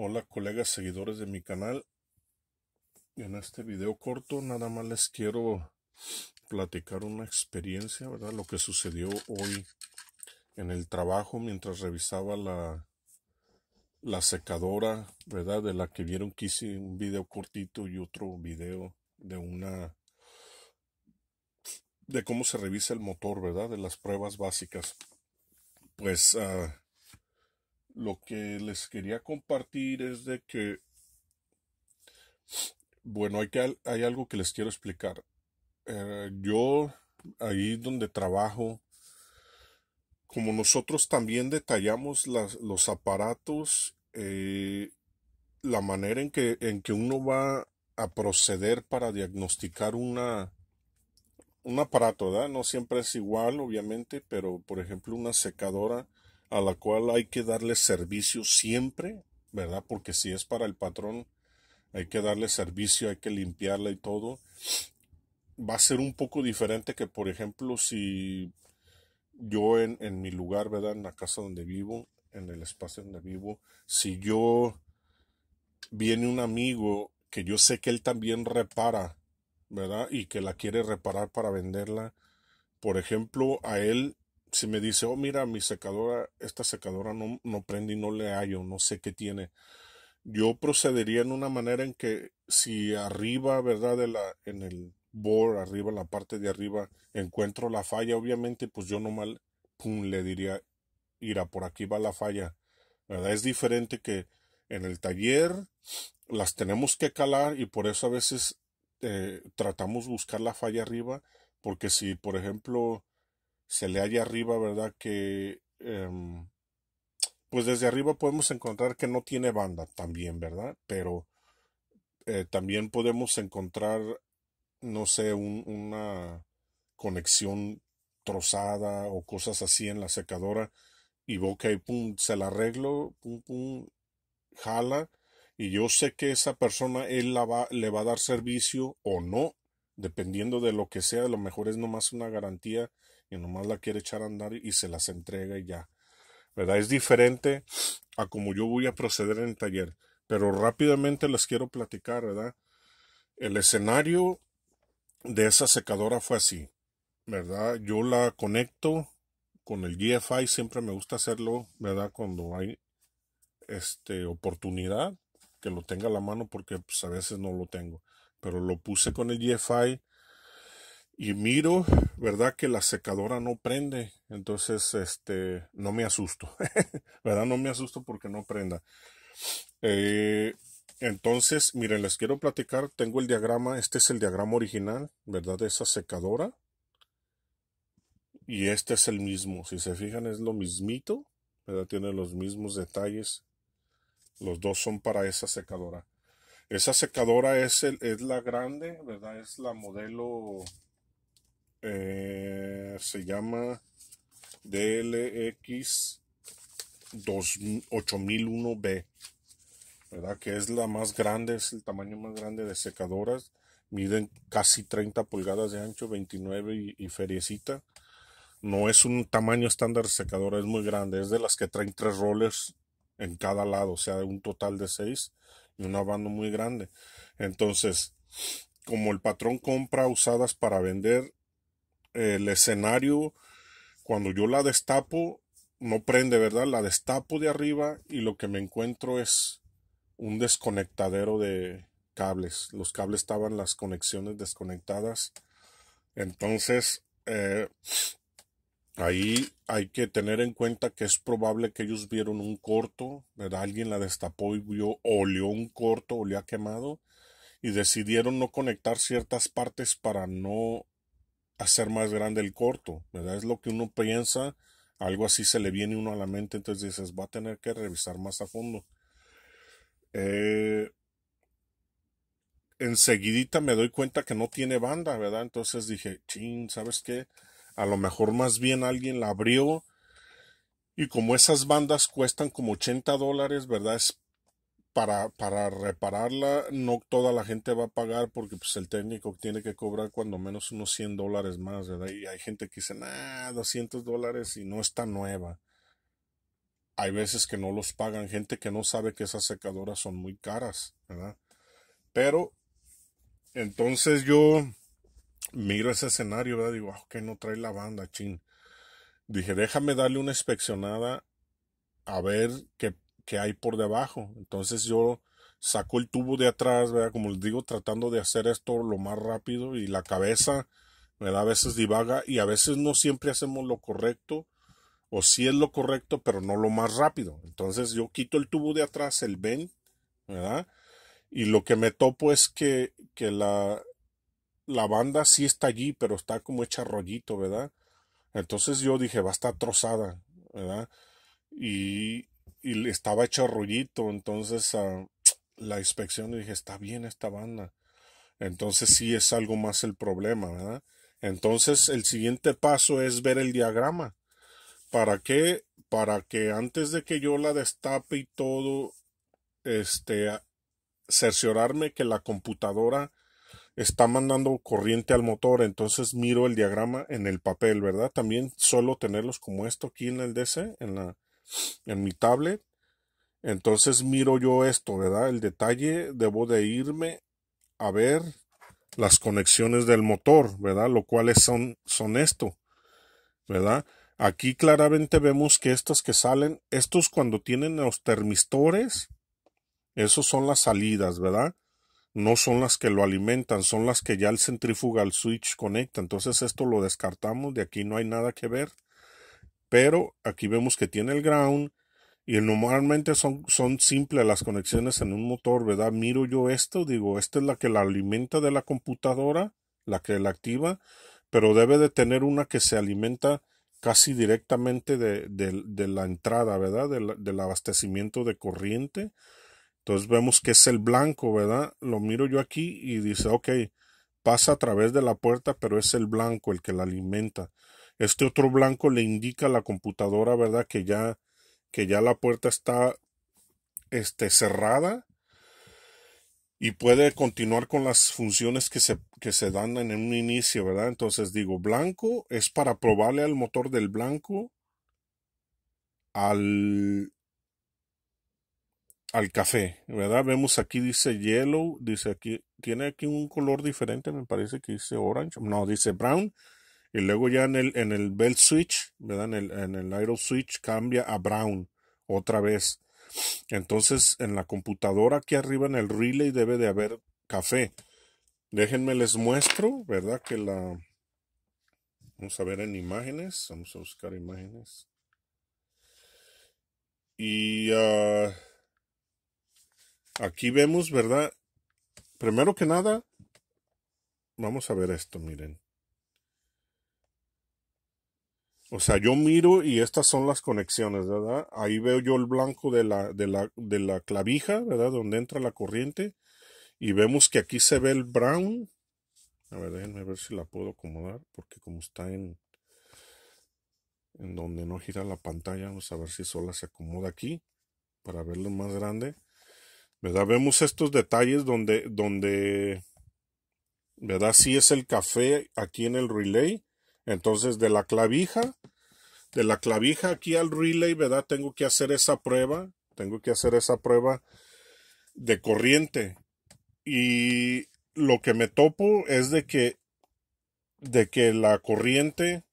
Hola colegas seguidores de mi canal. En este video corto nada más les quiero platicar una experiencia, ¿verdad? Lo que sucedió hoy en el trabajo mientras revisaba la, la secadora, ¿verdad? De la que vieron que hice un video cortito y otro video de una... de cómo se revisa el motor, ¿verdad? De las pruebas básicas. Pues... Ah, lo que les quería compartir es de que, bueno, hay, que, hay algo que les quiero explicar. Eh, yo, ahí donde trabajo, como nosotros también detallamos las, los aparatos, eh, la manera en que, en que uno va a proceder para diagnosticar una, un aparato, ¿verdad? No siempre es igual, obviamente, pero por ejemplo una secadora a la cual hay que darle servicio siempre, ¿verdad? Porque si es para el patrón, hay que darle servicio, hay que limpiarla y todo. Va a ser un poco diferente que, por ejemplo, si yo en, mi lugar, ¿verdad? En la casa donde vivo, en el espacio donde vivo, si yo viene un amigo que yo sé que él también repara, ¿verdad? Y que la quiere reparar para venderla. Por ejemplo, a él si me dice, oh, mira, mi secadora, esta secadora no, no prende y no le hallo, no sé qué tiene. Yo procedería en una manera en que si arriba, ¿verdad? la, en el board, arriba, en la parte de arriba, encuentro la falla, obviamente, pues yo nomás, pum, le diría, mira, por aquí va la falla, ¿verdad? Es diferente que en el taller las tenemos que calar y por eso a veces eh, tratamos buscar la falla arriba, porque si, por ejemplo, se le halla arriba, ¿verdad? Que em, pues desde arriba podemos encontrar que no tiene banda también, ¿verdad? Pero eh, también podemos encontrar, no sé, un, una conexión trozada o cosas así en la secadora y ok, pum, se la arreglo, pum, pum, jala y yo sé que esa persona él la va, le va a dar servicio o no, dependiendo de lo que sea, a lo mejor es nomás una garantía y nomás la quiere echar a andar y se las entrega y ya. ¿Verdad? Es diferente a como yo voy a proceder en el taller, pero rápidamente les quiero platicar, ¿verdad? El escenario de esa secadora fue así, ¿verdad? Yo la conecto con el GFI, siempre me gusta hacerlo, ¿verdad? Cuando hay este, oportunidad, que lo tenga a la mano porque pues, a veces no lo tengo, pero lo puse con el GFI y miro, ¿verdad? Que la secadora no prende. Entonces, este, no me asusto, ¿verdad? No me asusto porque no prenda. Eh, entonces, miren, les quiero platicar, tengo el diagrama, este es el diagrama original, ¿verdad? De esa secadora. Y este es el mismo, si se fijan es lo mismito, ¿verdad? Tiene los mismos detalles. Los dos son para esa secadora. Esa secadora es, el, es la grande, ¿verdad? Es la modelo eh, se llama DLX 8001B, ¿verdad? Que es la más grande, es el tamaño más grande de secadoras. Miden casi 30 pulgadas de ancho, 29 y, feriecita. No es un tamaño estándar de secadora, es muy grande. Es de las que traen tres rollers en cada lado, o sea, un total de seis y una banda muy grande. Entonces, como el patrón compra usadas para vender, el escenario, cuando yo la destapo, no prende, ¿verdad? La destapo de arriba y lo que me encuentro es un desconectadero de cables. Los cables estaban las conexiones desconectadas. Entonces, eh, ahí hay que tener en cuenta que es probable que ellos vieron un corto, ¿verdad? Alguien la destapó y vio, o olió un corto, o le ha quemado y decidieron no conectar ciertas partes para no hacer más grande el corto, ¿verdad? Es lo que uno piensa, algo así se le viene uno a la mente, entonces dices, va a tener que revisar más a fondo. Eh, enseguidita me doy cuenta que no tiene banda, ¿verdad? Entonces dije, ching, ¿sabes qué? A lo mejor más bien alguien la abrió y como esas bandas cuestan como 80 dólares, ¿verdad? Es para, repararla no toda la gente va a pagar porque pues el técnico tiene que cobrar cuando menos unos 100 dólares más, ¿verdad? Y hay gente que dice, nada, 200 dólares y no está nueva. Hay veces que no los pagan, gente que no sabe que esas secadoras son muy caras, ¿verdad? Pero, entonces yo miro ese escenario, ¿verdad? Digo, ah, no trae la banda, chin. Dije, déjame darle una inspeccionada a ver qué que hay por debajo. Entonces yo saco el tubo de atrás, ¿verdad? Como les digo, tratando de hacer esto lo más rápido y la cabeza, da A veces divaga y a veces no siempre hacemos lo correcto o si es lo correcto, pero no lo más rápido. Entonces yo quito el tubo de atrás, el ven, ¿verdad? Y lo que me topo es que, que la, la banda sí está allí, pero está como hecha rollito, ¿verdad? Entonces yo dije, va a estar trozada, ¿verdad? Y, y estaba hecho rollito, entonces ah, la inspección dije, está bien esta banda. Entonces sí es algo más el problema, ¿verdad? Entonces el siguiente paso es ver el diagrama. ¿Para qué? Para que antes de que yo la destape y todo, este, cerciorarme que la computadora está mandando corriente al motor, entonces miro el diagrama en el papel, ¿verdad? También solo tenerlos como esto aquí en el DC, en la, en mi tablet. Entonces miro yo esto, ¿verdad? El detalle, debo de irme a ver las conexiones del motor, ¿verdad? Lo cuales son, son esto, ¿verdad? Aquí claramente vemos que estas que salen, estos cuando tienen los termistores, esos son las salidas, ¿verdad? No son las que lo alimentan, son las que ya el al switch conecta. Entonces esto lo descartamos, de aquí no hay nada que ver. Pero aquí vemos que tiene el ground y normalmente son, son simples las conexiones en un motor, ¿verdad? Miro yo esto, digo, esta es la que la alimenta de la computadora, la que la activa, pero debe de tener una que se alimenta casi directamente de, la entrada, ¿verdad? del abastecimiento de corriente. Entonces vemos que es el blanco, ¿verdad? Lo miro yo aquí y dice, ok, pasa a través de la puerta, pero es el blanco el que la alimenta. Este otro blanco le indica a la computadora, ¿verdad? Que ya, que ya la puerta está este, cerrada y puede continuar con las funciones que se, que se dan en un inicio, ¿verdad? Entonces digo, blanco es para probarle al motor del blanco al, al café, ¿verdad? Vemos aquí dice yellow, dice aquí, tiene aquí un color diferente, me parece que dice orange, no, dice brown, y luego ya en el, en el belt switch, ¿verdad? En el, en el switch cambia a brown otra vez. Entonces en la computadora aquí arriba en el relay debe de haber café. Déjenme les muestro, ¿verdad? Que la... Vamos a ver en imágenes. Vamos a buscar imágenes. Y ah, aquí vemos, ¿verdad? Primero que nada, vamos a ver esto, miren. O sea, yo miro y estas son las conexiones, ¿verdad? Ahí veo yo el blanco de la, de la, clavija, ¿verdad? Donde entra la corriente. Y vemos que aquí se ve el brown. A ver, déjenme ver si la puedo acomodar, porque como está en, en donde no gira la pantalla, vamos a ver si sola se acomoda aquí, para verlo más grande. ¿Verdad? Vemos estos detalles donde, donde, ¿verdad? Si es el café aquí en el relay entonces, de la clavija, de la clavija aquí al relay, ¿verdad? Tengo que hacer esa prueba, tengo que hacer esa prueba de corriente. Y lo que me topo es de que, de que la corriente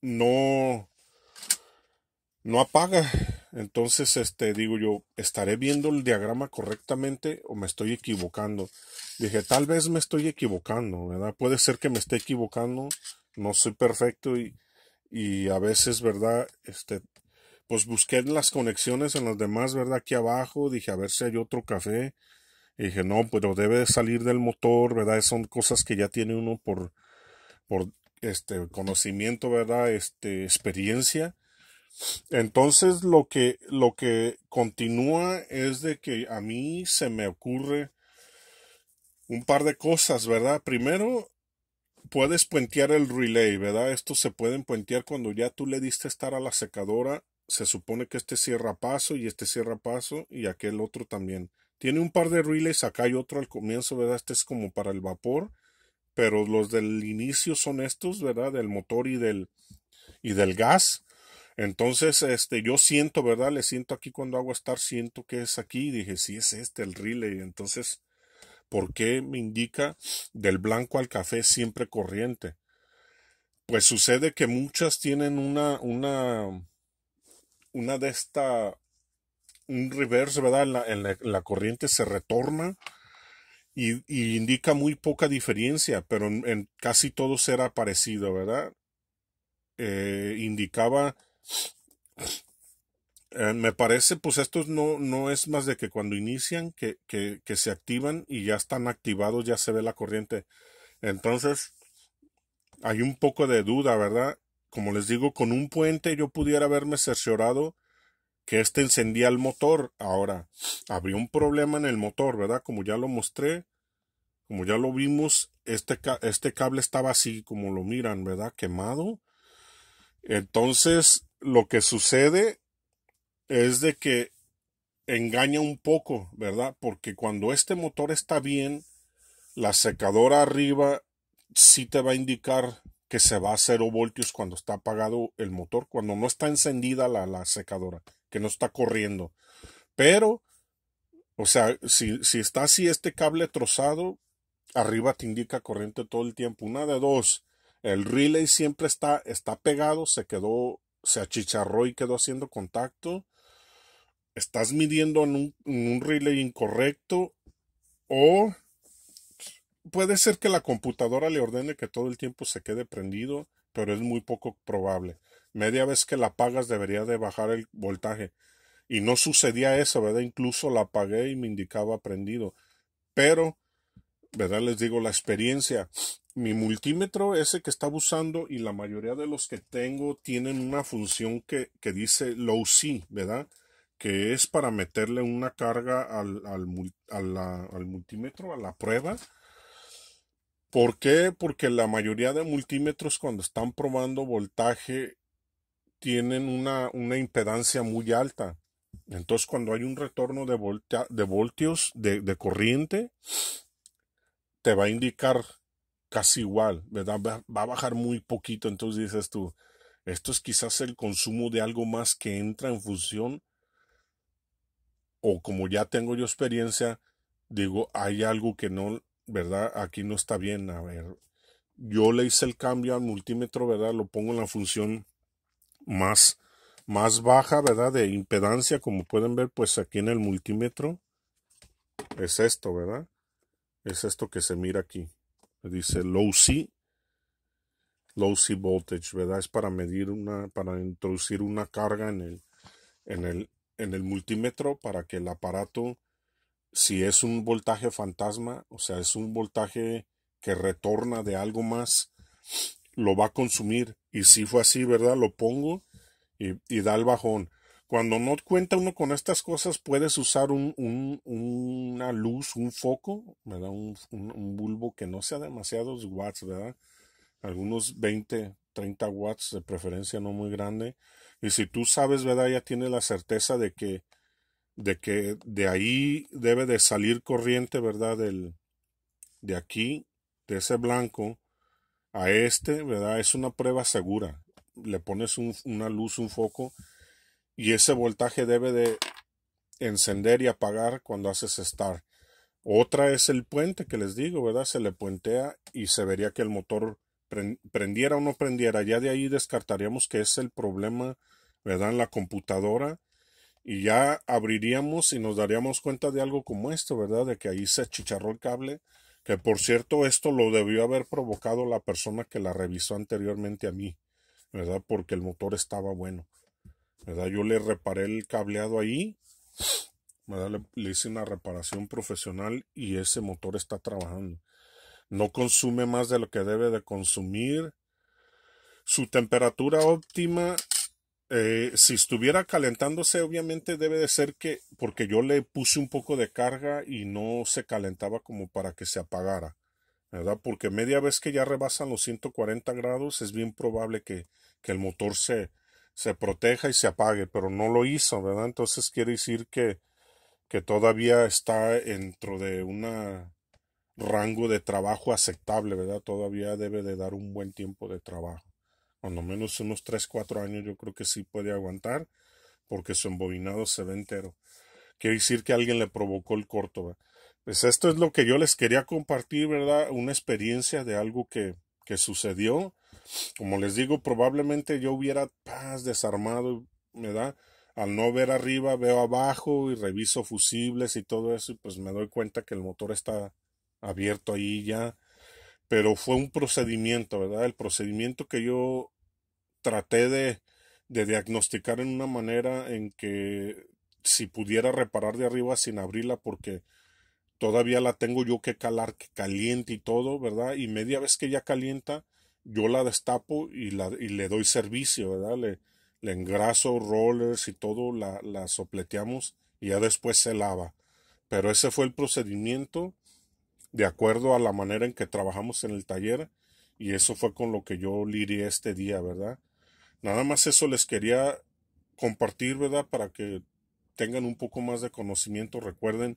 no, no apaga. Entonces, este, digo yo, ¿estaré viendo el diagrama correctamente o me estoy equivocando? Dije, tal vez me estoy equivocando, ¿verdad? Puede ser que me esté equivocando no soy perfecto y, y a veces, ¿verdad? Este, pues busqué las conexiones en los demás, ¿verdad? Aquí abajo, dije, a ver si hay otro café. Y dije, no, pero debe salir del motor, ¿verdad? Son cosas que ya tiene uno por, por este conocimiento, ¿verdad? Este, experiencia. Entonces lo que, lo que continúa es de que a mí se me ocurre un par de cosas, ¿verdad? Primero, puedes puentear el relay, ¿verdad? Estos se pueden puentear cuando ya tú le diste estar a la secadora. Se supone que este cierra paso y este cierra paso y aquel otro también. Tiene un par de relays, acá hay otro al comienzo, ¿verdad? Este es como para el vapor, pero los del inicio son estos, ¿verdad? Del motor y del, y del gas. Entonces, este, yo siento, ¿verdad? Le siento aquí cuando hago estar, siento que es aquí. Y dije, sí, es este el relay. Entonces, ¿Por qué me indica del blanco al café siempre corriente? Pues sucede que muchas tienen una, una, una de esta, un reverse, ¿verdad? En la, corriente se retorna y, indica muy poca diferencia, pero en, casi todos era parecido, ¿verdad? Eh, indicaba eh, me parece, pues estos no, no es más de que cuando inician, que, se activan y ya están activados, ya se ve la corriente. Entonces, hay un poco de duda, ¿verdad? Como les digo, con un puente yo pudiera haberme cerciorado que este encendía el motor. Ahora, había un problema en el motor, ¿verdad? Como ya lo mostré, como ya lo vimos, este, este cable estaba así, como lo miran, ¿verdad? Quemado. Entonces, lo que sucede es de que engaña un poco, ¿verdad? Porque cuando este motor está bien, la secadora arriba sí te va a indicar que se va a cero voltios cuando está apagado el motor, cuando no está encendida la, secadora, que no está corriendo. Pero, o sea, si, está así este cable trozado, arriba te indica corriente todo el tiempo. Una de dos, el relay siempre está, está pegado, se quedó, se achicharró y quedó haciendo contacto estás midiendo en un, relay incorrecto o puede ser que la computadora le ordene que todo el tiempo se quede prendido, pero es muy poco probable. Media vez que la apagas debería de bajar el voltaje. Y no sucedía eso, ¿verdad? Incluso la apagué y me indicaba prendido. Pero, ¿verdad? Les digo la experiencia. Mi multímetro, ese que estaba usando y la mayoría de los que tengo tienen una función que, que dice low C, ¿verdad? que es para meterle una carga al, al, multímetro, a la prueba. ¿Por qué? Porque la mayoría de multímetros cuando están probando voltaje tienen una, impedancia muy alta. Entonces cuando hay un retorno de, voltios de, corriente, te va a indicar casi igual, ¿verdad? va, a bajar muy poquito. Entonces dices tú, esto es quizás el consumo de algo más que entra en función o como ya tengo yo experiencia, digo, hay algo que no, ¿verdad? Aquí no está bien. A ver, yo le hice el cambio al multímetro, ¿verdad? Lo pongo en la función más, más baja, ¿verdad? De impedancia, como pueden ver, pues aquí en el multímetro es esto, ¿verdad? Es esto que se mira aquí. Dice low C, low C voltage, ¿verdad? Es para medir una, para introducir una carga en el, en el, en el multímetro para que el aparato, si es un voltaje fantasma, o sea, es un voltaje que retorna de algo más, lo va a consumir. Y si fue así, ¿verdad? Lo pongo y, y da el bajón. Cuando no cuenta uno con estas cosas, puedes usar un, un, una luz, un foco, ¿verdad? Un, un, bulbo que no sea demasiados watts, ¿verdad? Algunos 20, 30 watts de preferencia, no muy grande y si tú sabes, ¿verdad? Ya tienes la certeza de que, de que de ahí debe de salir corriente, ¿verdad? Del, de aquí, de ese blanco, a este, ¿verdad? Es una prueba segura. Le pones una luz, un foco, y ese voltaje debe de encender y apagar cuando haces estar Otra es el puente que les digo, ¿verdad? Se le puentea y se vería que el motor prendiera o no prendiera. Ya de ahí descartaríamos que es el problema ¿verdad? En la computadora. Y ya abriríamos y nos daríamos cuenta de algo como esto, ¿verdad? De que ahí se achicharró el cable. Que por cierto, esto lo debió haber provocado la persona que la revisó anteriormente a mí, ¿verdad? Porque el motor estaba bueno, ¿verdad? Yo le reparé el cableado ahí, ¿verdad? Le, le hice una reparación profesional y ese motor está trabajando. No consume más de lo que debe de consumir. Su temperatura óptima eh, si estuviera calentándose, obviamente debe de ser que, porque yo le puse un poco de carga y no se calentaba como para que se apagara, ¿verdad? Porque media vez que ya rebasan los 140 grados, es bien probable que, el motor se, se proteja y se apague, pero no lo hizo, ¿verdad? Entonces quiere decir que, que todavía está dentro de un rango de trabajo aceptable, ¿verdad? Todavía debe de dar un buen tiempo de trabajo lo menos unos 3, 4 años yo creo que sí puede aguantar, porque su embobinado se ve entero. Quiere decir que alguien le provocó el corto. Pues esto es lo que yo les quería compartir, ¿verdad? Una experiencia de algo que, sucedió. Como les digo, probablemente yo hubiera paz desarmado, ¿verdad? Al no ver arriba, veo abajo y reviso fusibles y todo eso, y pues me doy cuenta que el motor está abierto ahí ya pero fue un procedimiento, ¿verdad? El procedimiento que yo traté de, de diagnosticar en una manera en que si pudiera reparar de arriba sin abrirla porque todavía la tengo yo que calar que caliente y todo, ¿verdad? Y media vez que ya calienta, yo la destapo y, la, y le doy servicio, ¿verdad? Le, le engraso rollers y todo, la, la sopleteamos y ya después se lava. Pero ese fue el procedimiento de acuerdo a la manera en que trabajamos en el taller y eso fue con lo que yo lidié este día, ¿verdad? Nada más eso les quería compartir, ¿verdad? Para que tengan un poco más de conocimiento, recuerden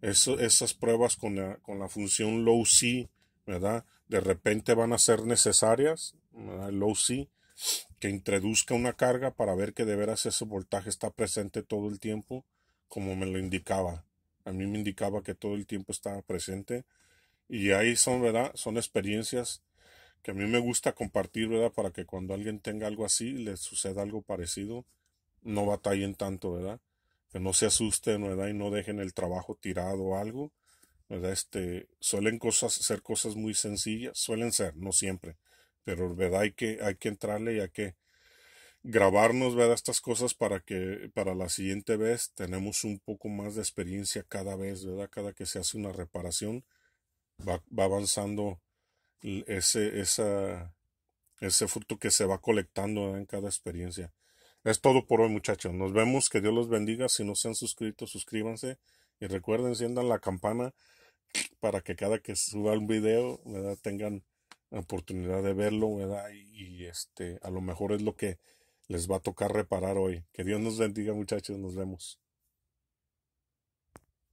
esas pruebas con la, función low C, ¿verdad? De repente van a ser necesarias, ¿verdad? low C, que introduzca una carga para ver que de veras ese voltaje está presente todo el tiempo, como me lo indicaba a mí me indicaba que todo el tiempo estaba presente. Y ahí son, ¿verdad? Son experiencias que a mí me gusta compartir, ¿verdad? Para que cuando alguien tenga algo así, le suceda algo parecido, no batallen tanto, ¿verdad? Que no se asusten, ¿verdad? Y no dejen el trabajo tirado o algo, ¿verdad? Este, suelen cosas, ser cosas muy sencillas, suelen ser, no siempre, pero, ¿verdad? Hay que, hay que entrarle y hay que grabarnos ¿verdad? estas cosas para que para la siguiente vez tenemos un poco más de experiencia cada vez, ¿verdad? Cada que se hace una reparación va, avanzando ese, ese fruto que se va colectando en cada experiencia. Es todo por hoy muchachos. Nos vemos, que Dios los bendiga. Si no se han suscrito, suscríbanse y recuerden, enciendan la campana para que cada que suba un video, ¿verdad? Tengan oportunidad de verlo, ¿verdad? y este, a lo mejor es lo que les va a tocar reparar hoy. Que Dios nos bendiga muchachos, nos vemos.